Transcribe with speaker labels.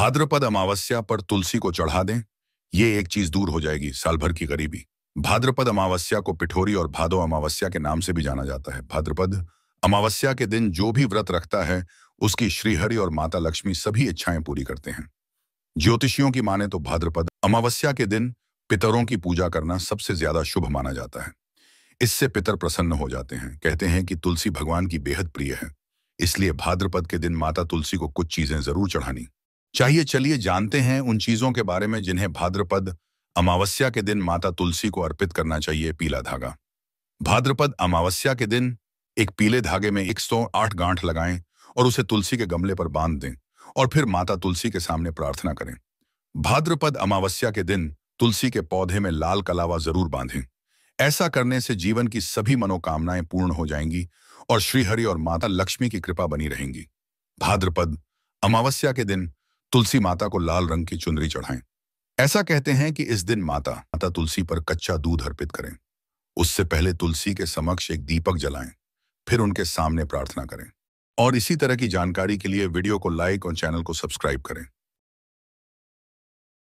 Speaker 1: भाद्रपद अमावस्या पर तुलसी को चढ़ा दें ये एक चीज दूर हो जाएगी साल भर की गरीबी भाद्रपद अमावस्या को पिठोरी और भादो अमावस्या के नाम से भी जाना जाता है भाद्रपद अमावस्या के दिन जो भी व्रत रखता है उसकी श्रीहरि और माता लक्ष्मी सभी इच्छाएं पूरी करते हैं ज्योतिषियों की माने तो भाद्रपद अमावस्या के दिन पितरों की पूजा करना सबसे ज्यादा शुभ माना जाता है इससे पितर प्रसन्न हो जाते हैं कहते हैं कि तुलसी भगवान की बेहद प्रिय है इसलिए भाद्रपद के दिन माता तुलसी को कुछ चीजें जरूर चढ़ानी चाहिए चलिए जानते हैं उन चीजों के बारे में जिन्हें भाद्रपद अमावस्या के दिन माता तुलसी को अर्पित करना चाहिए पीला धागा भाद्रपद अमावस्या के दिन एक पीले धागे में 108 गांठ लगाएं और उसे तुलसी के गमले पर बांध दें और फिर माता तुलसी के सामने प्रार्थना करें भाद्रपद अमावस्या के दिन तुलसी के पौधे में लाल कलावा जरूर बांधें ऐसा करने से जीवन की सभी मनोकामनाएं पूर्ण हो जाएंगी और श्रीहरि और माता लक्ष्मी की कृपा बनी रहेंगी भाद्रपद अमावस्या के दिन तुलसी माता को लाल रंग की चुनरी चढ़ाएं ऐसा कहते हैं कि इस दिन माता माता तुलसी पर कच्चा दूध अर्पित करें उससे पहले तुलसी के समक्ष एक दीपक जलाएं फिर उनके सामने प्रार्थना करें और इसी तरह की जानकारी के लिए वीडियो को लाइक और चैनल को सब्सक्राइब करें